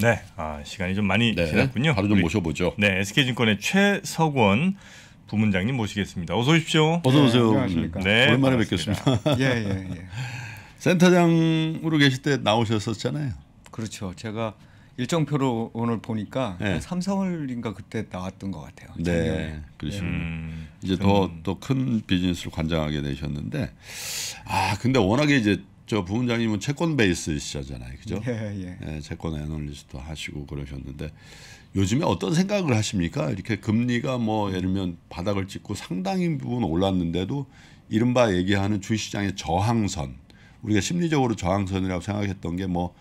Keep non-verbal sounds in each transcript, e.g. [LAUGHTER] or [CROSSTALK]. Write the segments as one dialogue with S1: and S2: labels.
S1: 네, 아, 시간이 좀 많이 네, 지났군요. 바로 좀 모셔보죠. 네, SK증권의 최석원 부문장님 모시겠습니다. 어서 오십시오. 어서 오세요. 네, 안녕하십니까. 네, 오랜만에 반갑습니다. 뵙겠습니다. 예, 예,
S2: 예. [LAUGHS]
S1: 센터장으로
S2: 계실 때 나오셨었잖아요. 그렇죠. 제가 일정표로 오늘 보니까 네. 3, 4월인가 그때 나왔던 것 같아요. 네, 그러시군요. 음, 이제 더
S3: 큰 비즈니스로 관장하게 되셨는데, 아 근데 워낙에 이제 저 부문장님은 채권 베이스시잖아요, 그죠? 예, 예. 예, 채권 애널리스트 하시고 그러셨는데 요즘에 어떤 생각을 하십니까? 이렇게 금리가 뭐 예를 들면 바닥을 찍고 상당히 부분 올랐는데도 이른바 얘기하는 주식시장의 저항선 우리가 심리적으로 저항선이라고 생각했던 게 뭐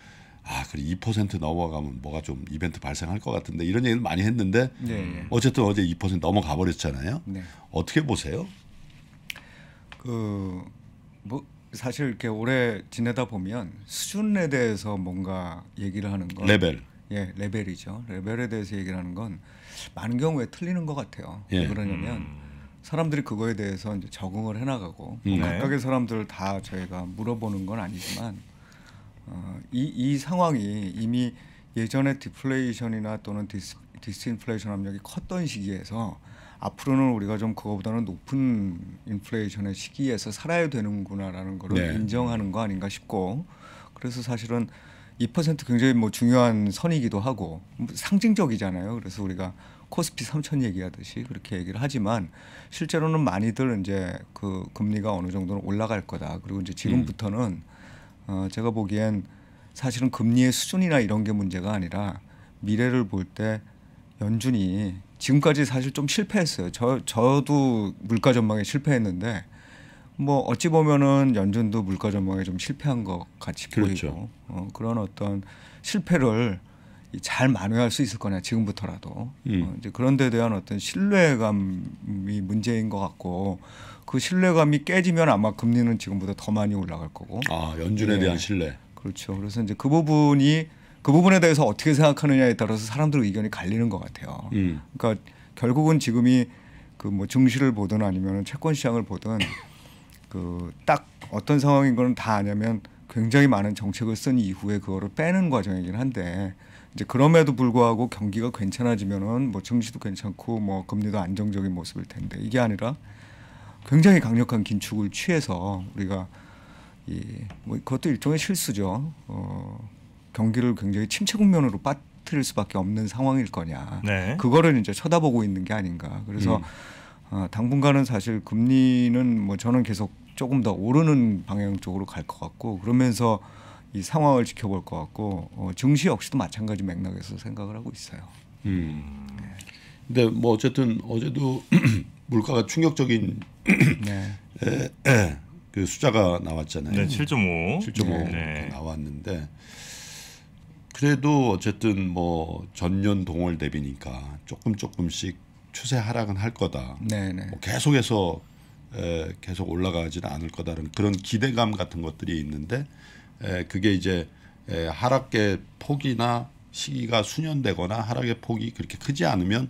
S3: 아, 그래 2% 넘어가면 뭐가 좀 이벤트 발생할 것 같은데 이런 얘기를 많이 했는데 네. 네. 어쨌든 어제 2% 넘어가 버렸잖아요. 네. 어떻게 보세요?
S2: 그뭐 사실 이렇게 오래 지내다 보면 수준에 대해서 뭔가 얘기를 하는 건 레벨. 예, 레벨이죠. 레벨에 대해서 얘기를 하는 건 많은 경우에 틀리는 것 같아요. 예. 왜 그러냐면 음. 사람들이 그거에 대해서 이제 적응을 해나가고 네. 각각의 사람들을 다 저희가 물어보는 건 아니지만 어, 이, 이 상황이 이미 예전에 디플레이션이나 또는 디스, 디스인플레이션 압력이 컸던 시기에서 앞으로는 우리가 좀 그거보다는 높은 인플레이션의 시기에서 살아야 되는구나라는 걸 네. 인정하는 거 아닌가 싶고 그래서 사실은 2% 굉장히 뭐 중요한 선이기도 하고 뭐 상징적이잖아요. 그래서 우리가 코스피 3천 얘기하듯이 그렇게 얘기를 하지만 실제로는 많이들 이제 그 금리가 어느 정도는 올라갈 거다. 그리고 이제 지금부터는 음. 어 제가 보기엔 사실은 금리의 수준이나 이런 게 문제가 아니라 미래를 볼 때 연준이 지금까지 사실 좀 실패했어요. 저 저도 물가 전망에 실패했는데 뭐 어찌 보면은 연준도 물가 전망에 좀 실패한 것 같이 그렇죠. 보이고 어, 그런 어떤 실패를 잘 만회할 수 있을 거냐 지금부터라도 어, 음. 어, 이제 그런 데 대한 어떤 신뢰감이 문제인 것 같고 그 신뢰감이 깨지면 아마 금리는 지금보다 더 많이 올라갈 거고 아 연준에 예. 대한 신뢰 그렇죠 그래서 이제 그 부분이 그 부분에 대해서 어떻게 생각하느냐에 따라서 사람들 의견이 의 갈리는 것 같아요. 음. 그러니까 결국은 지금이 그 뭐 증시를 보든 아니면 채권 시장을 보든 그 딱 어떤 상황인 거는 다 아냐면 굉장히 많은 정책을 쓴 이후에 그거를 빼는 과정이긴 한데 이제 그럼에도 불구하고 경기가 괜찮아지면은 뭐 증시도 괜찮고 뭐 금리도 안정적인 모습일 텐데 이게 아니라 굉장히 강력한 긴축을 취해서 우리가 이뭐 그것도 일종의 실수죠. 어 경기를 굉장히 침체 국면으로 빠뜨릴 수밖에 없는 상황일 거냐. 네. 그거를 이제 쳐다보고 있는 게 아닌가. 그래서 음. 어, 당분간은 사실 금리는 뭐 저는 계속 조금 더 오르는 방향 쪽으로 갈 것 같고 그러면서 이 상황을 지켜볼 것 같고 어, 증시 역시도 마찬가지 맥락에서 생각을 하고 있어요.
S3: 음. 네.
S2: 근데 뭐 어쨌든 어제도
S3: [CLEARS THROAT] 물가가 충격적인 [CLEARS THROAT] 네. 에, 에, 그 숫자가 나왔잖아요. 네, 7.5. 7.5 네. 나왔는데 그래도 어쨌든 뭐 전년 동월 대비니까 조금 조금씩 추세 하락은 할 거다. 네, 네. 뭐 계속해서 에, 계속 올라가지는 않을 거다라는 그런 기대감 같은 것들이 있는데 에, 그게 이제 에, 하락의 폭이나 시기가 수년되거나 하락의 폭이 그렇게 크지 않으면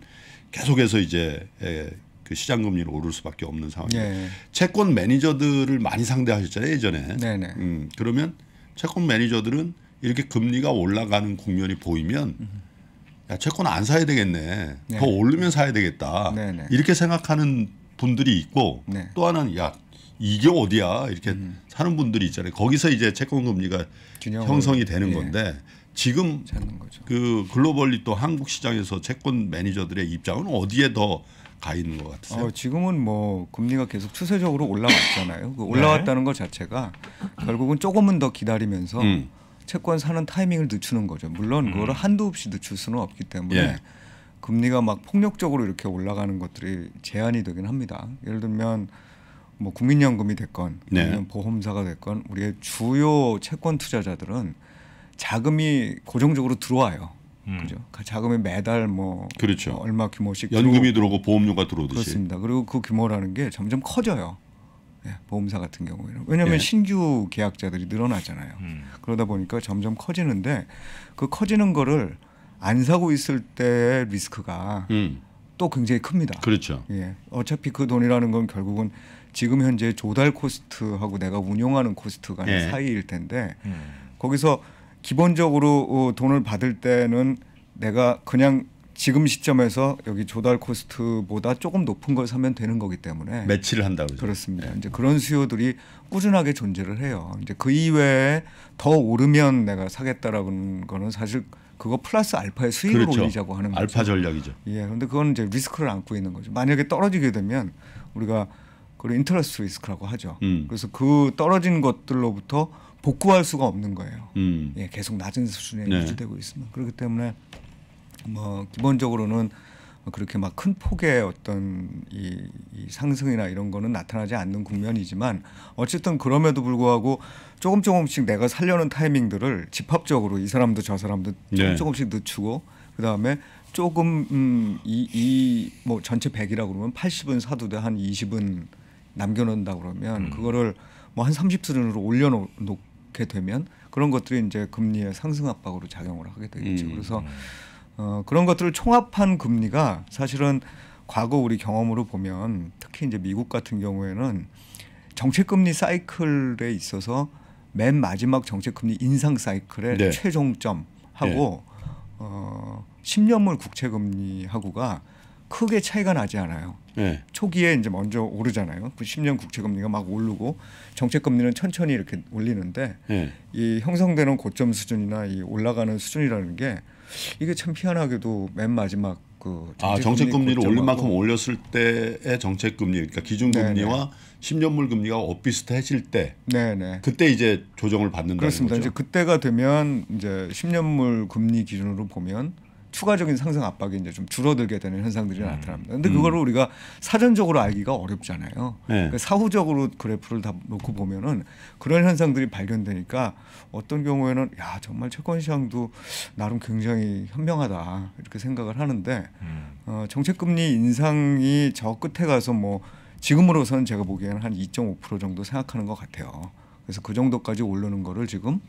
S3: 계속해서 이제 에, 그 시장 금리를 오를 수밖에 없는 상황이에요. 네. 채권 매니저들을 많이 상대하셨잖아요 예전에. 네, 네. 음, 그러면 채권 매니저들은 이렇게 금리가 올라가는 국면이 보이면 야 채권 안 사야 되겠네. 네. 더 오르면 사야 되겠다. 네네. 네. 이렇게 생각하는 분들이 있고 네. 또 하나는 야 이게 어디야 이렇게 음. 사는 분들이 있잖아요. 거기서 이제 채권 금리가
S1: 형성이 되는 예.
S3: 건데 지금 그 글로벌리 또 한국 시장에서 채권 매니저들의 입장은 어디에 더 가 있는 것
S2: 같으세요? 어, 지금은 뭐 금리가 계속 추세적으로 올라왔잖아요. 그 올라왔다는 네. 것 자체가 결국은 조금은 더 기다리면서 음. 채권 사는 타이밍을 늦추는 거죠. 물론 음. 그거를 한도 없이 늦출 수는 없기 때문에 예. 금리가 막 폭력적으로 이렇게 올라가는 것들이 제한이 되긴 합니다. 예를 들면 뭐 국민연금이 됐건 네. 보험사가 됐건 우리의 주요 채권 투자자들은 자금이 고정적으로 들어와요. 음. 그죠? 그 자금이 매달 뭐 그렇죠. 얼마 규모씩 연금이 들어오고
S3: 보험료가 들어오듯이 그렇습니다.
S2: 그리고 그 규모라는 게 점점 커져요. 예, 보험사 같은 경우에는 왜냐하면 예. 신규 계약자들이 늘어나잖아요. 음. 그러다 보니까 점점 커지는데 그 커지는 거를 안 사고 있을 때 리스크가 음. 또 굉장히 큽니다. 그렇죠. 예. 어차피 그 돈이라는 건 결국은 지금 현재 조달 코스트하고 내가 운용하는 코스트 간의 예. 사이일 텐데 음. 거기서 기본적으로 어, 돈을 받을 때는 내가 그냥 지금 시점에서 여기 조달 코스트보다 조금 높은 걸 사면 되는 거기 때문에 매치를 한다고 그렇습니다 네. 이제 그런 수요들이 꾸준하게 존재를 해요. 이제 그 이외에 더 오르면 내가 사겠다라는 거는 사실 그거 플러스 알파의 수익을 그렇죠. 올리자고 하는 거죠. 알파 전략이죠. 예. 그런데 그건 이제 리스크를 안고 있는 거죠. 만약에 떨어지게 되면 우리가 그걸 인터레스트 리스크라고 하죠. 음. 그래서 그 떨어진 것들로부터 복구할 수가 없는 거예요. 음. 예, 계속 낮은 수준에 네. 유지되고 있으면 그렇기 때문에 뭐 기본적으로는 그렇게 막 큰 폭의 어떤 이, 이, 상승이나 이런 거는 나타나지 않는 국면이지만 어쨌든 그럼에도 불구하고 조금 조금씩 내가 살려는 타이밍들을 집합적으로 이 사람도 저 사람도 조금 네. 조금씩 늦추고 그 다음에 조금 음, 이이뭐 전체 100이라고 그러면 80은 사두되 한 20은 남겨놓는다 그러면 음. 그거를 뭐 한 30 수준으로 올려놓게 되면 그런 것들이 이제 금리의 상승 압박으로 작용을 하게 되겠죠. 음. 그래서 어, 그런 것들을 총합한 금리가 사실은 과거 우리 경험으로 보면 특히 이제 미국 같은 경우에는 정책금리 사이클에 있어서 맨 마지막 정책금리 인상 사이클의 네. 최종점하고 네. 예. 어, 10년물 국채금리하고가 크게 차이가 나지 않아요. 네. 초기에 이제 먼저 오르잖아요. 10년 그 국채금리가 막 오르고 정책금리는 천천히 이렇게 올리는데 예. 이 형성되는 고점 수준이나 이 올라가는 수준이라는 게 이게 참 희한하게도 맨 마지막 그 아, 정책 금리를 올린 만큼 올렸을 때의
S3: 정책 금리 그러니까 기준 금리와 10년물 금리가 엇비슷해질 때 네네. 그때 이제 조정을 받는다는 그렇습니다. 거죠. 이제
S2: 그때가 되면 이제 10년물 금리 기준으로 보면 추가적인 상승 압박이 이제 좀 줄어들게 되는 현상들이 음. 나타납니다. 근데 음. 그거를 음. 우리가 사전적으로 알기가 어렵잖아요. 네. 그러니까 사후적으로 그래프를 다 놓고 보면은 그런 현상들이 발견되니까 어떤 경우에는 야 정말 채권 시장도 나름 굉장히 현명하다 이렇게 생각을 하는데 음. 어, 정책금리 인상이 저 끝에 가서 뭐 지금으로서는 제가 보기에는 한 2.5% 정도 생각하는 것 같아요. 그래서 그 정도까지 오르는 거를 지금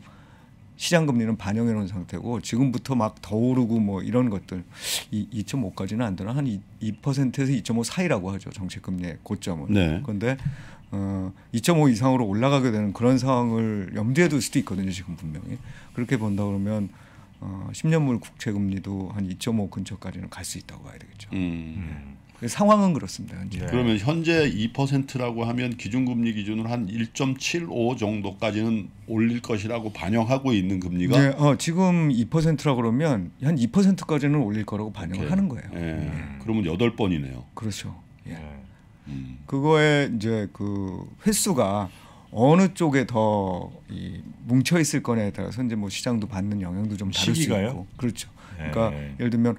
S2: 시장 금리는 반영해 놓은 상태고 지금부터 막 더 오르고 뭐 이런 것들 이 2.5까지는 안 되나 한 2%에서 2.5 사이라고 하죠 정책 금리의 고점은. 네. 그런데 어, 2.5 이상으로 올라가게 되는 그런 상황을 염두에 둘 수도 있거든요 지금 분명히 그렇게 본다 그러면 어, 10년물 국채 금리도 한 2.5 근처까지는 갈 수 있다고 봐야 되겠죠. 음. 네. 상황은 그렇습니다. 현재. 네. 그러면
S3: 현재 2%라고 하면 기준금리 기준으로 한 1.75 정도까지는
S2: 올릴 것이라고 반영하고 있는 금리가 네, 어, 지금 2%라 그러면 한 2%까지는 올릴 거라고 반영을 네. 하는 거예요. 예. 네. 그러면 여 번이네요. 그렇죠. 예. 네. 음. 그거에 이제 그 횟수가 어느 쪽에 더이 뭉쳐 있을 거냐에 따라서 이제 뭐 시장도 받는 영향도 좀 다를 시기가요? 수 있고 그렇죠. 네. 그러니까 예를 들면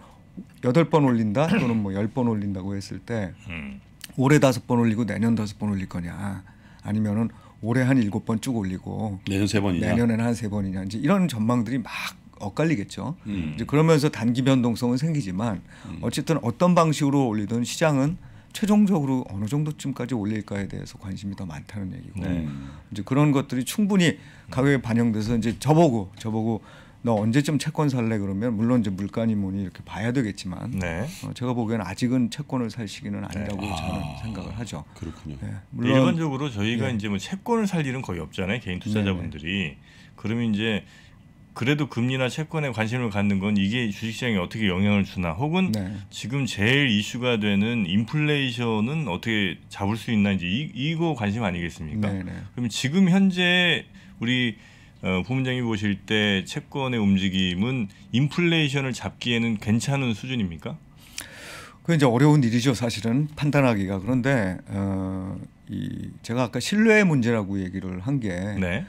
S2: 여덟 번 올린다 또는 뭐열 번 올린다고 했을 때 음. 올해 다섯 번 올리고 내년 다섯 번 올릴 거냐 아니면은 올해 한 일곱 번 쭉 올리고 내년 세 번이냐 내년에는 한 세 번이냐 이제 이런 전망들이 막 엇갈리겠죠. 음. 이제 그러면서 단기 변동성은 생기지만 음. 어쨌든 어떤 방식으로 올리든 시장은 최종적으로 어느 정도쯤까지 올릴까에 대해서 관심이 더 많다는 얘기고 네. 이제 그런 것들이 충분히 가격에 반영돼서 이제 저보고 저보고 너 언제쯤 채권 살래 그러면 물론 이제 물가니 뭐니 이렇게 봐야 되겠지만 네. 어, 제가 보기에는 아직은 채권을 살 시기는 아니라고 네. 저는 아, 생각을 하죠. 그렇군요. 네, 물론 네, 일반적으로 저희가 예.
S1: 이제 뭐 채권을 살 일은 거의 없잖아요 개인 네. 투자자분들이 그러면 이제 그래도 금리나 채권에 관심을 갖는 건 이게 주식시장에 어떻게 영향을 주나 혹은 네. 지금 제일 이슈가 되는 인플레이션은 어떻게 잡을 수 있나 이제 이, 이거 관심 아니겠습니까? 네네. 그럼 지금 현재 우리 어, 부문장이 보실 때 채권의 움직임은 인플레이션을 잡기에는 괜찮은 수준입니까?
S2: 그 이제 어려운 일이죠 사실은 판단하기가 그런데 어, 이 제가 아까 신뢰의 문제라고 얘기를 한게 네.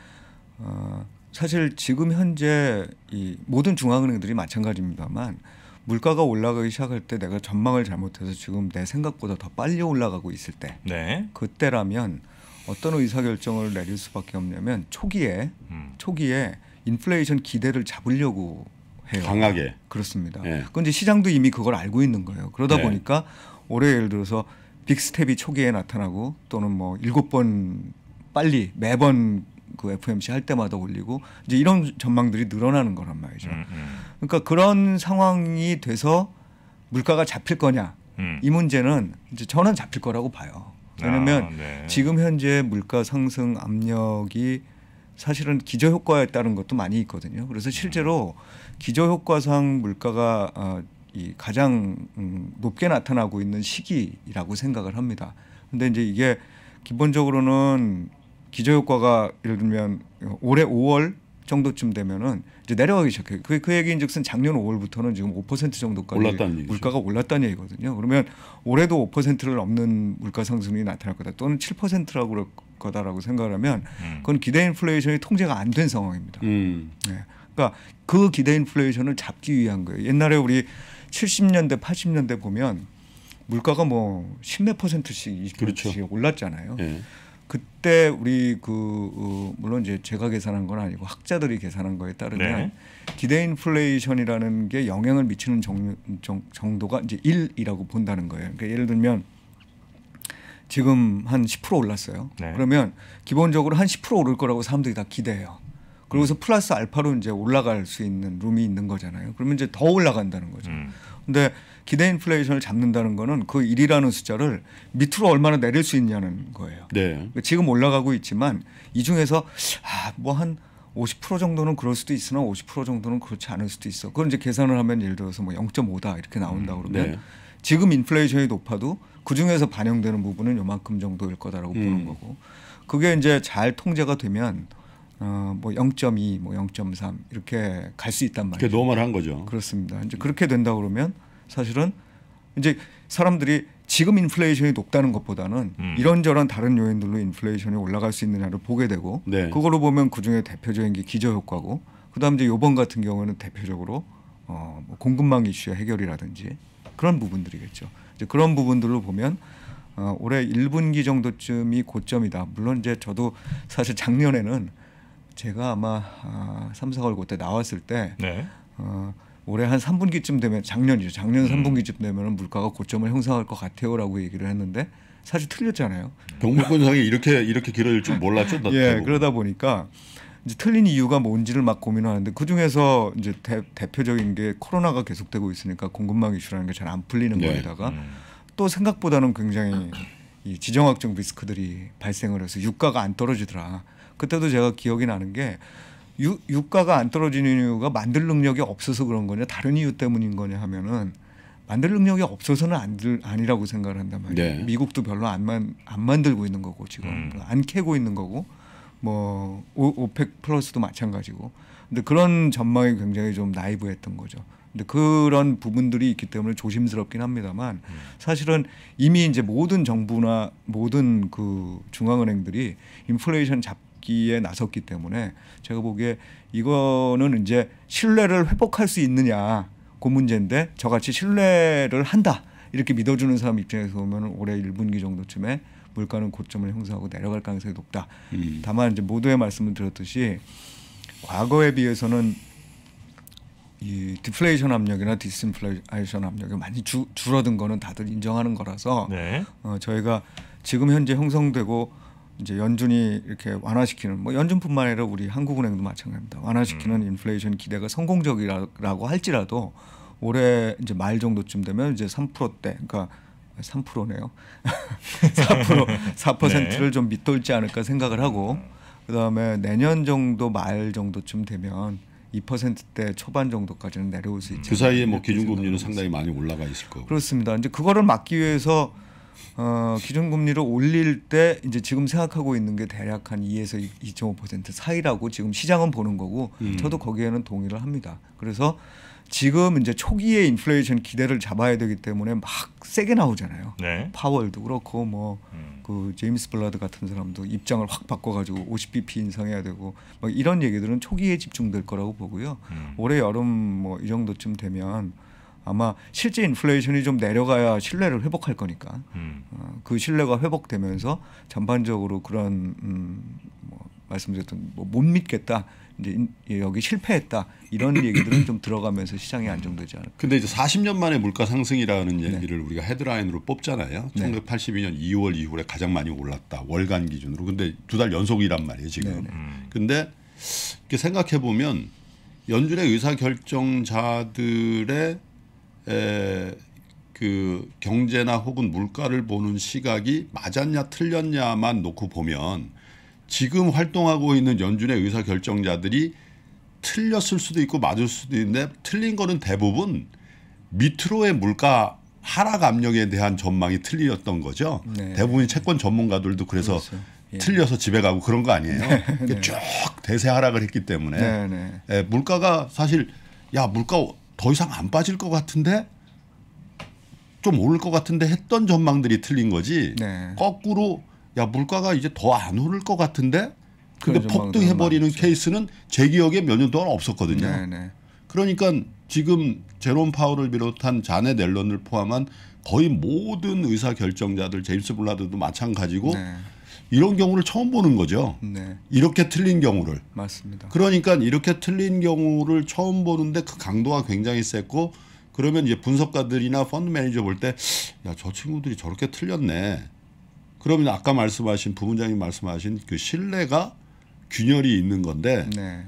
S2: 어, 사실 지금 현재 이 모든 중앙은행들이 마찬가지입니다만 물가가 올라가기 시작할 때 내가 전망을 잘못해서 지금 내 생각보다 더 빨리 올라가고 있을 때 네. 그때라면 어떤 의사결정을 내릴 수밖에 없냐면 초기에 음. 초기에 인플레이션 기대를 잡으려고 해요. 강하게. 그렇습니다. 예. 그건 이 시장도 이미 그걸 알고 있는 거예요. 그러다 예. 보니까 올해 예를 들어서 빅스텝이 초기에 나타나고 또는 뭐 일곱 번 빨리 매번 그 FMC 할 때마다 올리고 이제 이런 전망들이 늘어나는 거란 말이죠. 음, 음. 그러니까 그런 상황이 돼서 물가가 잡힐 거냐 음. 이 문제는 이제 저는 잡힐 거라고 봐요. 왜냐하면 아, 네. 지금 현재 물가 상승 압력이 사실은 기저 효과에 따른 것도 많이 있거든요. 그래서 음. 실제로 기저 효과상 물가가 어, 이 가장 음, 높게 나타나고 있는 시기라고 생각을 합니다. 근데 이제 이게 기본적으로는 기저 효과가 예를 들면 올해 5월 정도쯤 되면은 이제 내려가기 시작해요. 그, 그 얘기인즉슨 작년 5월부터는 지금 5% 정도까지 올랐다는 물가가 올랐다는 얘기거든요. 그러면 올해도 5%를 넘는 물가 상승이 나타날 거다 또는 7%라고 그럴 거다라고 생각을 하면 음. 그건 기대 인플레이션이 통제가 안 된 상황입니다. 음. 네. 그러니까 그 기대 인플레이션을 잡기 위한 거예요. 옛날에 우리 70년대 80년대 보면 물가가 뭐 십몇 퍼센트씩 20%씩 그렇죠. 올랐잖아요. 예. 그때 우리 그 어, 물론 이제 제가 계산한 건 아니고 학자들이 계산한 거에 따르면 네. 기대 인플레이션이라는 게 영향을 미치는 정, 정, 정도가 이제 1이라고 본다는 거예요. 그러니까 예를 들면 지금 한 10% 올랐어요. 네. 그러면 기본적으로 한 10% 오를 거라고 사람들이 다 기대해요. 그러고서 음. 플러스 알파로 이제 올라갈 수 있는 룸이 있는 거잖아요. 그러면 이제 더 올라간다는 거죠. 음. 근데 기대 인플레이션을 잡는다는 거는 그 1이라는 숫자를 밑으로 얼마나 내릴 수 있냐는 거예요. 네. 그러니까 지금 올라가고 있지만 이 중에서 아, 뭐한 50% 정도는 그럴 수도 있으나 50% 정도는 그렇지 않을 수도 있어. 그걸 이제 계산을 하면 예를 들어서 뭐 0.5다 이렇게 나온다 음, 그러면 네. 지금 인플레이션이 높아도 그 중에서 반영되는 부분은 요만큼 정도일 거다라고 음. 보는 거고. 그게 이제 잘 통제가 되면 어뭐 0.2, 뭐 0.3 이렇게 갈 수 있단 말이에요. 그게 노멀한 거죠. 그렇습니다. 이제 그렇게 된다 그러면 사실은 이제 사람들이 지금 인플레이션이 높다는 것보다는 음. 이런저런 다른 요인들로 인플레이션이 올라갈 수 있느냐를 보게 되고 네. 그걸로 보면 그중에 대표적인 게 기저 효과고 그다음 이제 요번 같은 경우에는 대표적으로 어, 뭐 공급망 이슈의 해결이라든지 그런 부분들이겠죠. 이제 그런 부분들로 보면 어, 올해 1분기 정도쯤이 고점이다. 물론 이제 저도 사실 작년에는 제가 아마 아, 3, 4월 그때 나왔을 때 네. 어, 올해 한 3분기쯤 되면 작년이죠. 작년 3분기쯤 음. 되면 물가가 고점을 형성할 것 같아요라고 얘기를 했는데 사실 틀렸잖아요. 동물권상이 이렇게 이렇게 길어질 줄 몰랐죠. [LAUGHS] 예, 그러다 보니까 이제 틀린 이유가 뭔지를 막 고민하는데 그 중에서 이제 대, 대표적인 게 코로나가 계속되고 있으니까 공급망 이슈라는 게 잘 안 풀리는 네. 거에다가 음. 또 생각보다는 굉장히 이 지정학적 리스크들이 발생을 해서 유가가 안 떨어지더라. 그때도 제가 기억이 나는 게 유, 유가가 안 떨어지는 이유가 만들 능력이 없어서 그런 거냐 다른 이유 때문인 거냐 하면은 만들 능력이 없어서는 안들 아니라고 생각을 한단 말이에요. 네. 미국도 별로 안만 안 만들고 있는 거고 지금 음. 안 캐고 있는 거고 뭐 오, 오펙 플러스도 마찬가지고. 근데 그런 전망이 굉장히 좀 나이브했던 거죠. 근데 그런 부분들이 있기 때문에 조심스럽긴 합니다만 음. 사실은 이미 이제 모든 정부나 모든 그 중앙은행들이 인플레이션 잡고 돕기에 나섰기 때문에 제가 보기에 이거는 이제 신뢰를 회복할 수 있느냐 그 문제인데 저같이 신뢰를 한다 이렇게 믿어주는 사람 입장에서 보면 올해 1분기 정도쯤에 물가는 고점을 형성하고 내려갈 가능성이 높다. 음. 다만 이제 모두의 말씀을 드렸듯이 과거에 비해서는 이 디플레이션 압력이나 디스플레이션 압력이 많이 주, 줄어든 거는 다들 인정하는 거라서 네. 어, 저희가 지금 현재 형성되고 이제 연준이 이렇게 완화시키는 뭐 연준뿐만 아니라 우리 한국은행도 마찬가지입니다. 완화시키는 음. 인플레이션 기대가 성공적이라고 할지라도 올해 이제 말 정도쯤 되면 이제 3%대 그러니까 3%네요. 4% 4%를 네. 좀 밑돌지 않을까 생각을 하고 음. 그다음에 내년 정도 말 정도쯤 되면 2%대 초반 정도까지는 내려올 수 음. 있죠. 그 사이에 뭐
S3: 기준금리는 상당히 많이 올라가 있을 거고.
S2: 그렇습니다. 이제 그거를 막기 위해서 어, 기준금리를 올릴 때 이제 지금 생각하고 있는 게 대략 한 2에서 2.5% 사이라고 지금 시장은 보는 거고 음. 저도 거기에는 동의를 합니다. 그래서 지금 이제 초기에 인플레이션 기대를 잡아야 되기 때문에 막 세게 나오잖아요. 네. 파월도 그렇고 뭐그 음. 그 제임스 블라드 같은 사람도 입장을 확 바꿔가지고 50bp 인상해야 되고 막 이런 얘기들은 초기에 집중될 거라고 보고요. 음. 올해 여름 뭐 이 정도쯤 되면 아마 실제 인플레이션이 좀 내려가야 신뢰를 회복할 거니까 음. 어, 그 신뢰가 회복되면서 전반적으로 그런 음, 뭐 말씀드렸던 뭐못 믿겠다 이제 예, 여기 실패했다 이런 [COUGHS] 얘기들은 좀 들어가면서 시장이 안정되지 않을까.
S3: 근데 이제 40년 만에 물가 상승이라는 네. 얘기를 네. 우리가 헤드라인으로 뽑잖아요. 네. 1982년 2월 이후에 가장 많이 올랐다 월간 기준으로. 근데 두 달 연속이란 말이에요 지금. 네. 네. 음. 근데 이렇게 생각해 보면 연준의 의사결정자들의 에, 그 경제나 혹은 물가를 보는 시각이 맞았냐 틀렸냐만 놓고 보면 지금 활동하고 있는 연준의 의사결정자들이 틀렸을 수도 있고 맞을 수도 있는데 틀린 거는 대부분 밑으로의 물가 하락 압력에 대한 전망이 틀렸던 거죠. 네. 대부분 채권 전문가들도 그래서 그렇죠. 예. 틀려서 집에 가고 그런 거 아니에요. 네. 네. 쭉 대세 하락을 했기 때문에 네. 네. 예, 물가가 사실 야 물가 더 이상 안 빠질 것 같은데 좀 오를 것 같은데 했던 전망들이 틀린 거지 네. 거꾸로 야 물가가 이제 더 안 오를 것 같은데 근데 폭등해버리는 케이스는 제 기억에 몇 년 동안 없었거든요. 네네. 네. 그러니까 지금 제롬 파울을 비롯한 자네넬런을 포함한 거의 모든 의사 결정자들 제임스 블라드도 마찬가지고 네. 이런 경우를 처음 보는 거죠. 네. 이렇게 틀린 경우를. 맞습니다. 그러니까 이렇게 틀린 경우를 처음 보는데 그 강도가 굉장히 셌고 그러면 이제 분석가들이나 펀드 매니저 볼 때 야 저 친구들이 저렇게 틀렸네. 그러면 아까 말씀하신 부문장님 말씀하신 그 신뢰가 균열이 있는 건데 네.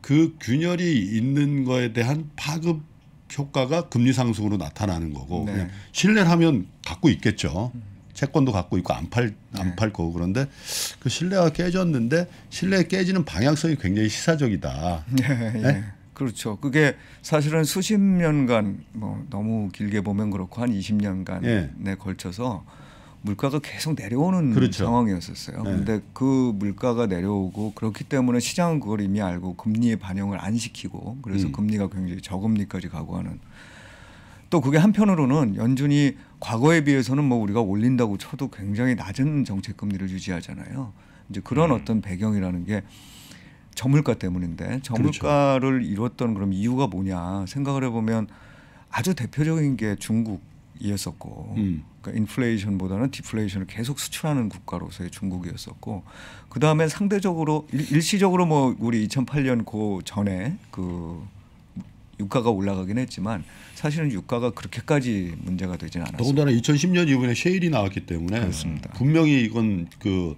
S3: 그 균열이 있는 거에 대한 파급 효과가 금리 상승으로 나타나는 거고 네. 신뢰하면 를 갖고 있겠죠. 음. 채권도 갖고 있고 안 팔 안팔 네. 거고 그런데 그 신뢰가 깨졌는데 신뢰 깨지는 방향성이 굉장히
S2: 시사적이다. [LAUGHS] 예, 예. 네? 그렇죠. 그게 사실은 수십 년간 뭐 너무 길게 보면 그렇고 한 20년간에 예. 걸쳐서 물가가 계속 내려오는 그렇죠. 상황이었었어요. 네. 근데 그 물가가 내려오고 그렇기 때문에 시장은 그걸 이미 알고 금리에 반영을 안 시키고 그래서 음. 금리가 굉장히 저금리까지 가고 하는 또 그게 한편으로는 연준이 과거에 비해서는 뭐 우리가 올린다고 쳐도 굉장히 낮은 정책 금리를 유지하잖아요. 이제 그런 음. 어떤 배경이라는 게 저물가 때문인데 저물가를 그렇죠. 이뤘던 그럼 이유가 뭐냐 생각을 해보면 아주 대표적인 게 중국이었었고 음. 그러니까 인플레이션보다는 디플레이션을 계속 수출하는 국가로서의 중국이었었고 그 다음에 상대적으로 일, 시적으로뭐 우리 2008년 그 전에 그 유가가 올라가긴 했지만 사실은 유가가 그렇게까지 문제가 되진 않았습니다. 더군다나
S3: 2010년 이후에 셰일이 나왔기 때문에
S2: 그렇습니다. 분명히 이건 그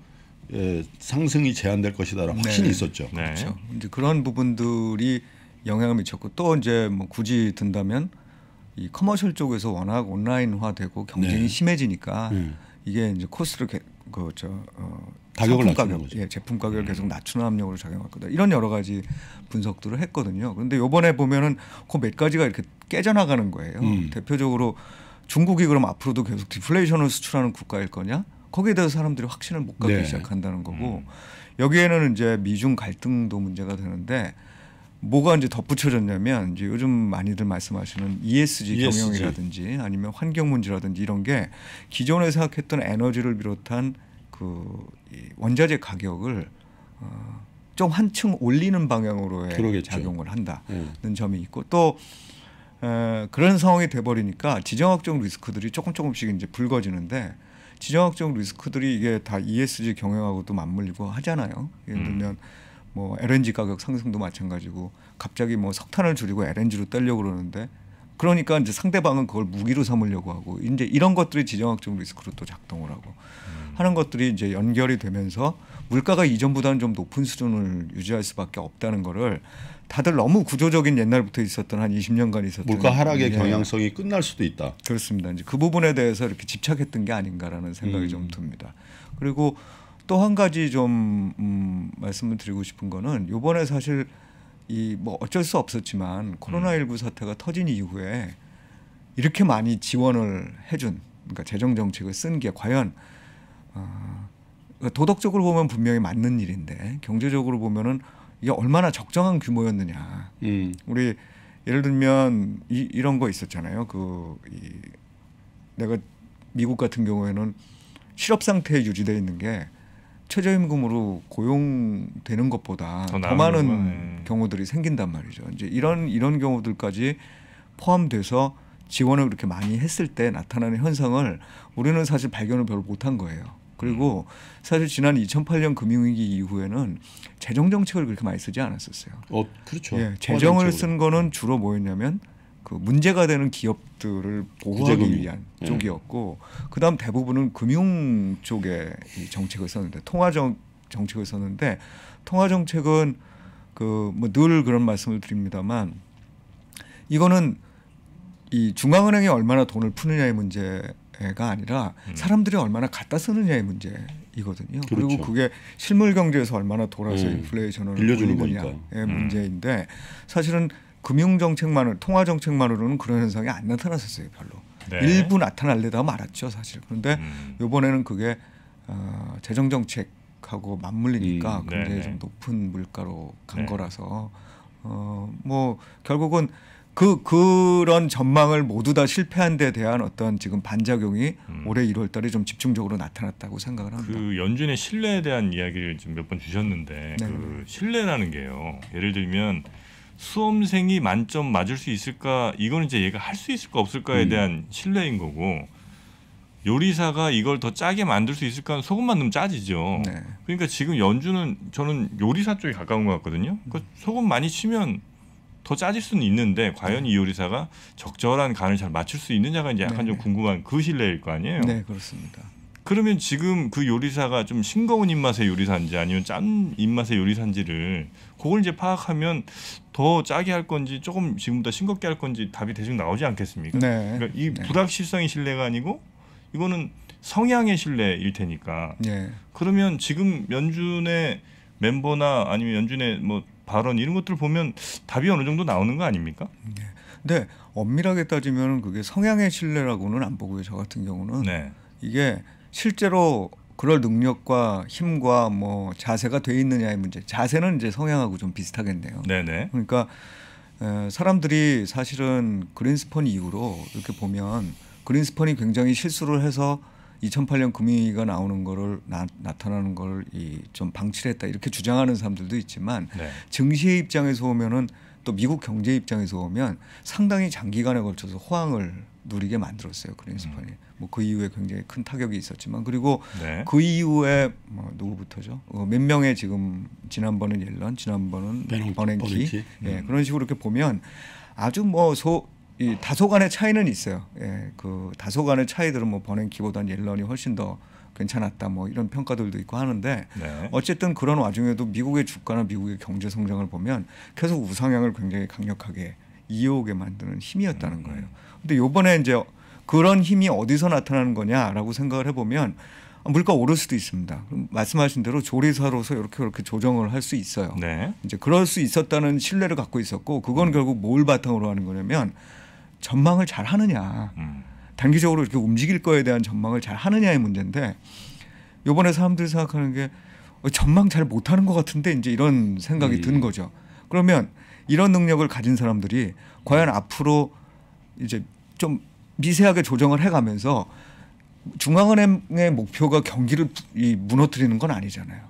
S2: 예, 상승이 제한될 것이다라는 네. 확신이 네. 있었죠. 네. 그렇죠. 이제 그런 부분들이 영향을 미쳤고 또 이제 뭐 굳이 든다면 이 커머셜 쪽에서 워낙 온라인화되고 경쟁이 네. 심해지니까 네. 이게 이제 코스를 그저 어, 가격을 낮추는 거죠. 예, 제품 가격을 계속 낮추는 압력으로 작용할 거다. 이런 여러 가지 분석들을 했거든요. 그런데 요번에 보면은 그 몇 가지가 이렇게 깨져나가는 거예요. 음. 대표적으로 중국이 그럼 앞으로도 계속 디플레이션을 수출하는 국가일 거냐? 거기에 대해서 사람들이 확신을 못 갖기 네. 시작한다는 거고 음. 여기에는 이제 미중 갈등도 문제가 되는데 뭐가 이제 덧붙여졌냐면 이제 요즘 많이들 말씀하시는 ESG, ESG 경영이라든지 아니면 환경 문제라든지 이런 게 기존에 생각했던 에너지를 비롯한 그이 원자재 가격을 어, 좀 한층 올리는 방향으로의 그러겠죠. 작용을 한다는 네. 점이 있고 또 에, 어, 그런 상황이 돼버리니까 지정학적 리스크들이 조금 조금씩 이제 불거지는데 지정학적 리스크들이 이게 다 ESG 경영하고도 맞물리고 하잖아요. 예를 음. 들면 음. 뭐 LNG 가격 상승도 마찬가지고 갑자기 뭐 석탄을 줄이고 LNG로 떼려고 그러는데 그러니까 이제 상대방은 그걸 무기로 삼으려고 하고 이제 이런 것들이 지정학적 리스크로 또 작동을 하고 음. 하는 것들이 이제 연결이 되면서 물가가 이전보다는 좀 높은 수준을 유지할 수밖에 없다는 거를 다들 너무 구조적인 옛날부터 있었던 한 20년간 있었던 물가 하락의 예. 경향성이 끝날 수도 있다. 그렇습니다. 이제 그 부분에 대해서 이렇게 집착했던 게 아닌가라는 생각이 음. 좀 듭니다. 그리고 또 한 가지 좀 음, 말씀을 드리고 싶은 거는 요번에 사실 이뭐 어쩔 수 없었지만 음. 코로나19 사태가 터진 이후에 이렇게 많이 지원을 해준 그러니까 재정 정책을 쓴 게 과연 어, 그러니까 도덕적으로 보면 분명히 맞는 일인데 경제적으로 보면은 이게 얼마나 적정한 규모였느냐. 음. 우리 예를 들면 이, 이런 거 있었잖아요. 그 이, 내가 미국 같은 경우에는 실업 상태에 유지돼 있는 게 최저임금으로 고용되는 것보다 더, 더 많은 거 네. 경우들이 생긴단 말이죠. 이제 이런 이런 경우들까지 포함돼서 지원을 그렇게 많이 했을 때 나타나는 현상을 우리는 사실 발견을 별로 못한 거예요. 그리고 음. 사실 지난 2008년 금융위기 이후에는 재정 정책을 그렇게 많이 쓰지 않았었어요. 어, 그렇죠. 예, 재정을 쓴 거는 주로 뭐였냐면 그 문제가 되는 기업들을 보호하기 구제금융. 위한 예. 쪽이었고 그다음 대부분은 금융 쪽에 정책을 썼는데 통화 정, 정책을 썼는데 통화 정책은 그 뭐 늘 그런 말씀을 드립니다만 이거는 이 중앙은행이 얼마나 돈을 푸느냐의 문제가 아니라 음. 사람들이 얼마나 갖다 쓰느냐의 문제 이거든요. 그렇죠. 그리고 그게 실물 경제에서 얼마나 돌아서 음, 인플레이션을 빌려주는 거냐의 음. 문제인데 사실은 금융 정책만으로 통화 정책만으로는 그런 현상이 안 나타났었어요 별로 네. 일부 나타날려다 말았죠 사실 그런데 음. 이번에는 그게 어, 재정 정책하고 맞물리니까 음, 굉장히 네좀 높은 물가로 간 네. 거라서 어, 뭐 결국은 그 그런 전망을 모두 다 실패한 데 대한 어떤 지금 반작용이 음. 올해 1월 달에 좀 집중적으로 나타났다고 생각을 합니다.
S1: 그 연준의 신뢰에 대한 이야기를 몇 번 주셨는데 네. 그 신뢰라는 게요. 예를 들면 수험생이 만점 맞을 수 있을까 이거는 이제 얘가 할 수 있을까 없을까에 음. 대한 신뢰인 거고 요리사가 이걸 더 짜게 만들 수 있을까 소금만 넣으면 짜지죠. 네. 그러니까 지금 연주는 저는 요리사 쪽에 가까운 것 같거든요. 음. 그러니까 소금 많이 치면 더 짜질 수는 있는데 과연 네. 이 요리사가 적절한 간을 잘 맞출 수 있느냐가 이제 약간 네. 좀 궁금한 그 신뢰일 거 아니에요. 네 그렇습니다. 그러면 지금 그 요리사가 좀 싱거운 입맛의 요리사인지 아니면 짠 입맛의 요리사인지를 그걸 이제 파악하면 더 짜게 할 건지 조금 지금보다 싱겁게 할 건지 답이 대충 나오지 않겠습니까? 네. 그러니까 이 네. 불확실성의 신뢰가 아니고 이거는 성향의 신뢰일 테니까. 네. 그러면 지금 연준의 멤버나 아니면 연준의
S2: 뭐 발언 이런 것들 을 보면 답이 어느 정도 나오는 거 아닙니까? 네. 근데 엄밀하게 따지면 그게 성향의 신뢰라고는 안 보고요. 저 같은 경우는 네. 이게 실제로 그럴 능력과 힘과 뭐 자세가 돼 있느냐의 문제. 자세는 이제 성향하고 좀 비슷하겠네요. 네네. 그러니까 사람들이 사실은 그린스펀 이후로 이렇게 보면 그린스펀이 굉장히 실수를 해서 2008년 금융위기가 나오는 거를 나, 타나는 걸이좀 방치를 했다 이렇게 주장하는 사람들도 있지만 네. 증시의 입장에서 보면은 또 미국 경제 입장에서 보면 상당히 장기간에 걸쳐서 호황을 누리게 만들었어요 그린스판이. 음. 뭐그 이후에 굉장히 큰 타격이 있었지만 그리고 네. 그 이후에 뭐 누구부터죠? 어, 몇 명의 지금 지난번은 옐런, 지난번은 버냉키, 버냉키. 예, 음. 그런 식으로 이렇게 보면 아주 뭐소 이 다소간의 차이는 있어요. 예, 그 다소간의 차이들은 뭐 버냉키보단 옐런이 훨씬 더 괜찮았다 뭐 이런 평가들도 있고 하는데 네. 어쨌든 그런 와중에도 미국의 주가나 미국의 경제 성장을 보면 계속 우상향을 굉장히 강력하게 이어오게 만드는 힘이었다는 음. 거예요. 근데 요번에 이제 그런 힘이 어디서 나타나는 거냐라고 생각을 해보면 물가 오를 수도 있습니다. 말씀하신 대로 조리사로서 이렇게 이렇게 조정을 할 수 있어요. 네. 이제 그럴 수 있었다는 신뢰를 갖고 있었고 그건 음. 결국 뭘 바탕으로 하는 거냐면 전망을 잘 하느냐, 음. 단기적으로 이렇게 움직일 거에 대한 전망을 잘 하느냐의 문제인데 요번에 사람들이 생각하는 게 어, 전망 잘 못하는 것 같은데 이제 이런 생각이 예. 드 거죠. 그러면 이런 능력을 가진 사람들이 과연 앞으로 이제 좀 미세하게 조정을 해가면서 중앙은행의 목표가 경기를 무너뜨리는 건 아니잖아요.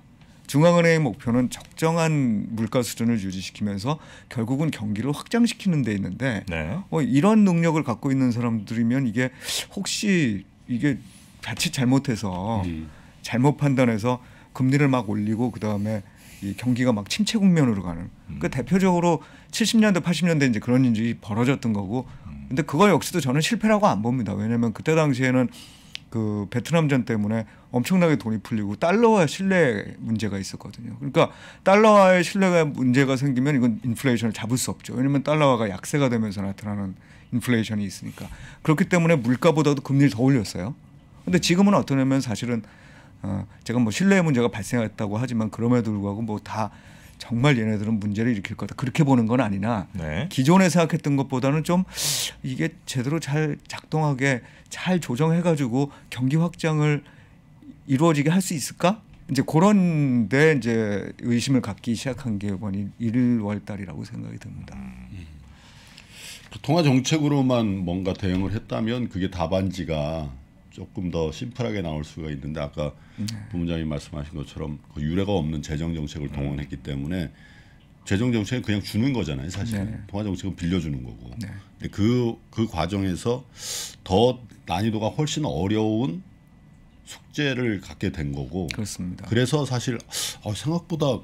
S2: 중앙은행의 목표는 적정한 물가 수준을 유지시키면서 결국은 경기를 확장시키는 데 있는데 네. 어, 이런 능력을 갖고 있는 사람들이면 이게 혹시 이게 자칫 잘못해서 음. 잘못 판단해서 금리를 막 올리고 그다음에 이 경기가 막 침체 국면으로 가는 음. 그 대표적으로 70년대 80년대 이제 그런 일이 벌어졌던 거고 음. 근데 그거 역시도 저는 실패라고 안 봅니다. 왜냐하면 그때 당시에는 그 베트남전 때문에 엄청나게 돈이 풀리고 달러와 신뢰 문제가 있었거든요. 그러니까 달러와의 신뢰가 문제가 생기면 이건 인플레이션을 잡을 수 없죠. 왜냐하면 달러화가 약세가 되면서 나타나는 인플레이션이 있으니까 그렇기 때문에 물가보다도 금리를 더 올렸어요. 근데 지금은 어떠냐면 사실은 어 제가 뭐 신뢰의 문제가 발생했다고 하지만 그럼에도 불구하고 뭐다 정말 얘네들은 문제를 일으킬 거다 그렇게 보는 건 아니나 네. 기존에 생각했던 것보다는 좀 이게 제대로 잘 작동하게 잘 조정해 가지고 경기 확장을 이루어지게 할 수 있을까 이제 그런데 이제 의심을 갖기 시작한 게 이번 1월 달이라고 생각이 듭니다. 음. 그 통화 정책으로만
S3: 뭔가 대응을 했다면 그게 답안지가 조금 더 심플하게 나올 수가 있는데 아까 네. 부문장님 말씀하신 것처럼 그 유례가 없는 재정 정책을 네. 동원했기 때문에 재정 정책은 그냥 주는 거잖아요 사실은 네. 통화 정책은 빌려주는 거고 네. 근데 그그 그 과정에서 더 난이도가 훨씬 어려운 숙제를 갖게 된 거고 그렇습니다. 그래서 사실 어, 생각보다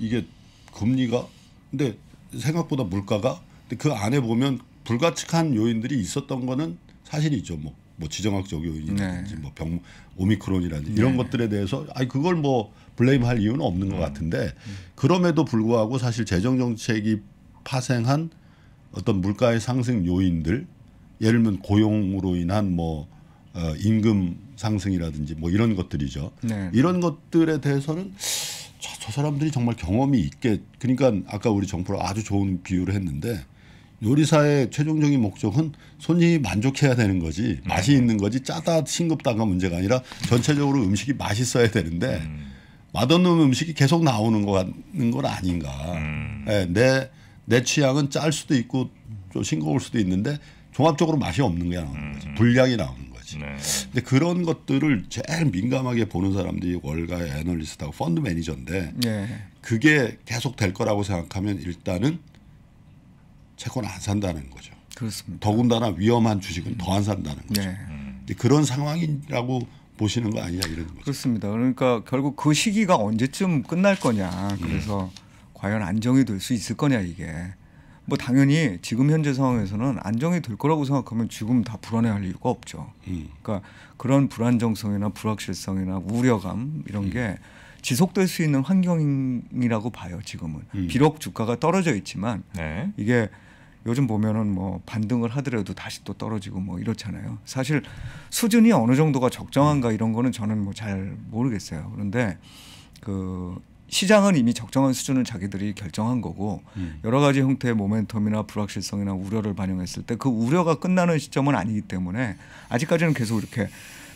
S3: 이게 금리가 근데 생각보다 물가가 근데 그 안에 보면 불가측한 요인들이 있었던 거는 사실이죠 뭐뭐 지정학적 요인이라든지 네. 뭐병 오미크론이라든지 네. 이런 것들에 대해서 아니 그걸 뭐 블레임할 이유는 없는 것 음. 같은데 그럼에도 불구하고 사실 재정 정책이 파생한 어떤 물가의 상승 요인들 예를 들면 고용으로 인한 뭐 어, 임금 상승이라든지 뭐 이런 것들이죠. 네. 이런 것들에 대해서는 저, 저 사람들이 정말 경험이 있게 그러니까 아까 우리 정부로 아주 좋은 비유를 했는데 요리사의 최종적인 목적은 손님이 만족해야 되는 거지 맛이 음. 있는 거지 짜다 싱겁다가 문제가 아니라 전체적으로 음식이 맛있어야 되는데 음. 맛없는 음식이 계속 나오는 거 같은 건 아닌가. 음. 네, 내, 취향은 짤 수도 있고 좀 싱거울 수도 있는데 종합적으로 맛이 없는 게 나오는 거지. 음. 불량이 나오는 거지. 네. 근데 그런 것들을 제일 민감하게 보는 사람들이 월가 애널리스트하고 펀드 매니저인데 네. 그게 계속 될 거라고 생각하면 일단은 채권 안 산다는 거죠. 그렇습니다. 더군다나
S2: 위험한 주식은 음. 더안 산다는 거죠. 네. 그런 상황이라고 보시는 거 아니냐 이런 거죠. 그렇습니다. 그러니까 결국 그 시기가 언제쯤 끝날 거냐. 그래서 음. 과연 안정이 될 수 있을 거냐 이게. 뭐 당연히 지금 현재 상황에서는 안정이 될 거라고 생각하면 지금 다 불안해할 이유가 없죠. 음. 그러니까 그런 불안정성이나 불확실성이나 우려감 이런 음. 게 지속될 수 있는 환경이라고 봐요. 지금은 음. 비록 주가가 떨어져 있지만 네. 이게 요즘 보면은 뭐 반등을 하더라도 다시 또 떨어지고 뭐 이렇잖아요. 사실 수준이 어느 정도가 적정한가 이런 거는 저는 뭐 잘 모르겠어요. 그런데 그 시장은 이미 적정한 수준을 자기들이 결정한 거고 음. 여러 가지 형태의 모멘텀이나 불확실성이나 우려를 반영했을 때 그 우려가 끝나는 시점은 아니기 때문에 아직까지는 계속 이렇게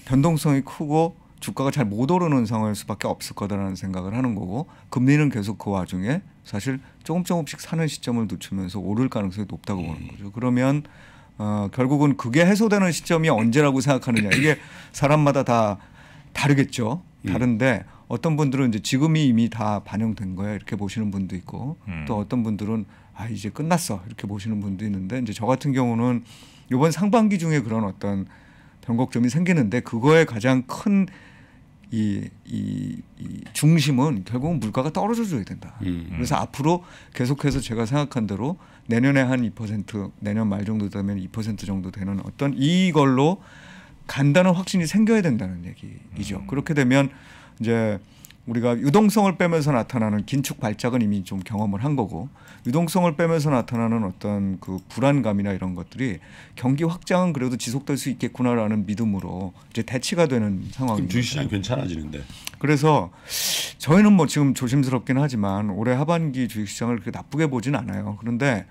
S2: 변동성이 크고 주가가 잘 못 오르는 상황일 수밖에 없을 거다라는 생각을 하는 거고 금리는 계속 그 와중에 사실 조금 조금씩 사는 시점을 늦추면서 오를 가능성이 높다고 음. 보는 거죠. 그러면 어, 결국은 그게 해소되는 시점이 언제라고 생각하느냐 이게 사람마다 다 다르겠죠. 음. 다른데 음. 어떤 분들은 이제 지금이 이미 다 반영된 거야 이렇게 보시는 분도 있고 음. 또 어떤 분들은 아 이제 끝났어 이렇게 보시는 분도 있는데 이제 저 같은 경우는 이번 상반기 중에 그런 어떤 변곡점이 생기는데 그거에 가장 큰 이, 이, 이 중심은 결국은 물가가 떨어져줘야 된다. 음, 음. 그래서 앞으로 계속해서 제가 생각한 대로 내년에 한 2% 내년 말 정도 되면 2% 정도 되는 어떤 이걸로 간다는 확신이 생겨야 된다는 얘기이죠. 음. 그렇게 되면 이제 우리가 유동성을 빼면서 나타나는 긴축 발작은 이미 좀 경험을 한 거고 유동성을 빼면서 나타나는 어떤 그 불안감이나 이런 것들이 경기 확장은 그래도 지속될 수 있겠구나라는 믿음으로 이제 대치가 되는 상황입니다. 주시장 괜찮아지는데. 그래서 저희는 뭐 지금 조심스럽긴 하지만 올해 하반기 주식시장을 그렇게 나쁘게 보진 않아요. 그런데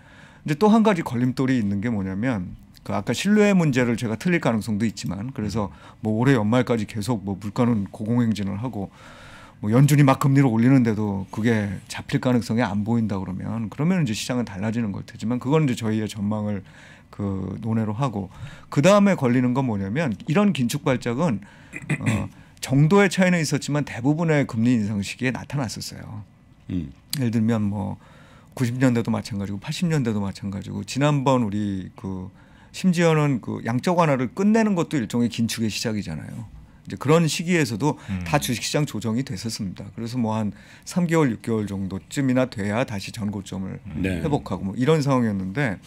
S2: 이제 또 한 가지 걸림돌이 있는 게 뭐냐면 그 아까 신뢰 의 문제를 제가 틀릴 가능성도 있지만 그래서 뭐 올해 연말까지 계속 뭐 물가는 고공행진을 하고 뭐 연준이 막 금리를 올리는데도 그게 잡힐 가능성이 안 보인다 그러면 그러면 이제 시장은 달라지는 걸 테지만 그건 이제 저희의 전망을 그 논외로 하고 그 다음에 걸리는 건 뭐냐면 이런 긴축 발작은 어, 정도의 차이는 있었지만 대부분의 금리 인상 시기에 나타났었어요. 음. 예를 들면 뭐 90년대도 마찬가지고 80년대도 마찬가지고 지난번 우리 그 심지어는 그 양적 완화를 끝내는 것도 일종의 긴축의 시작이잖아요. 이제 그런 시기에서도 음. 다 주식시장 조정이 됐었습니다. 그래서 뭐 한 3개월, 6개월 정도쯤이나 돼야 다시 전고점을 음. 네. 회복하고 뭐 이런 상황이었는데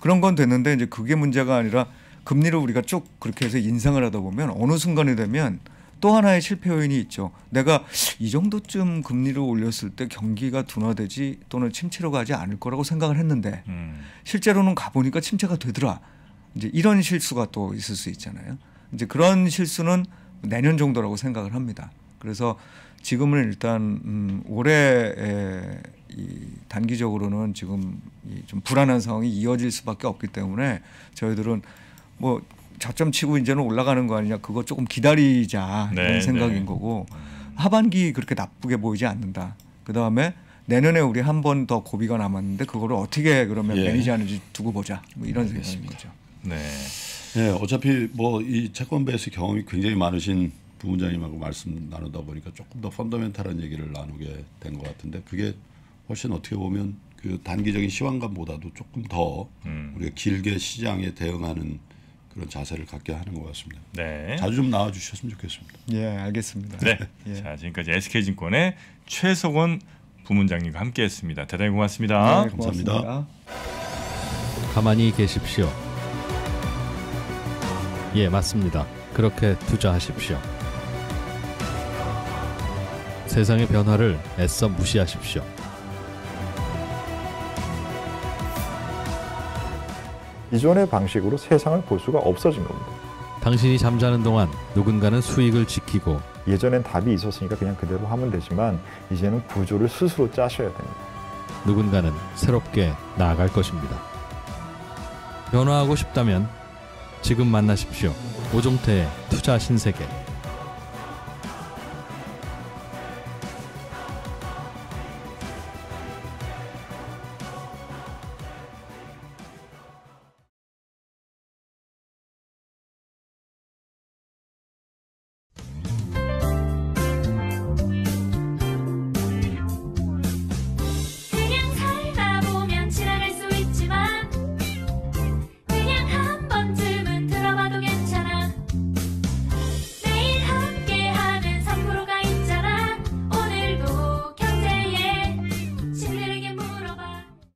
S2: 그런 건 됐는데 이제 그게 문제가 아니라 금리를 우리가 쭉 그렇게 해서 인상을 하다 보면 어느 순간이 되면 또 하나의 실패 요인이 있죠. 내가 이 정도쯤 금리를 올렸을 때 경기가 둔화되지 또는 침체로 가지 않을 거라고 생각을 했는데 음. 실제로는 가보니까 침체가 되더라. 이제 이런 실수가 또 있을 수 있잖아요. 이제 그런 실수는 내년 정도라고 생각을 합니다. 그래서 지금은 일단 음, 올해 이 단기적으로는 지금 이좀 불안한 상황이 이어질 수밖에 없기 때문에 저희들은 뭐 저점 치고 이제는 올라가는 거 아니냐 그거 조금 기다리자 이런 네, 생각인 네. 거고 하반기 그렇게 나쁘게 보이지 않는다. 그 다음에 내년에 우리 한 번 더 고비가 남았는데 그거를 어떻게 그러면 예. 매니지하는지 두고 보자 뭐 이런 생각인 거죠.
S3: 네. 예, 어차피 뭐 이 채권 베이스 경험이 굉장히 많으신 부문장님하고 말씀 나누다 보니까 조금 더 펀더멘탈한 얘기를 나누게 된 것 같은데 그게 훨씬 어떻게 보면 그 단기적인 시황감보다도 조금 더 음. 우리가 길게 시장에
S1: 대응하는 그런 자세를 갖게 하는 것 같습니다. 네. 자주 좀 나와 주셨으면 좋겠습니다.
S2: 예, 알겠습니다. 네.
S1: [LAUGHS] 예. 자, 지금까지 SK증권의 최석원 부문장님과 함께했습니다. 대단히 고맙습니다. 네, 고맙습니다. 감사합니다. 가만히 계십시오. 예, 맞습니다. 그렇게 투자하십시오. 세상의 변화를 애써 무시하십시오. 이전의 방식으로 세상을 볼 수가 없어진 겁니다. 당신이 잠자는 동안 누군가는 수익을 지키고 예전엔 답이 있었으니까 그냥 그대로 하면 되지만 이제는 구조를 스스로 짜셔야 됩니다. 누군가는 새롭게 나아갈 것입니다. 변화하고 싶다면 지금 만나십시오. 오종태의 투자 신세계.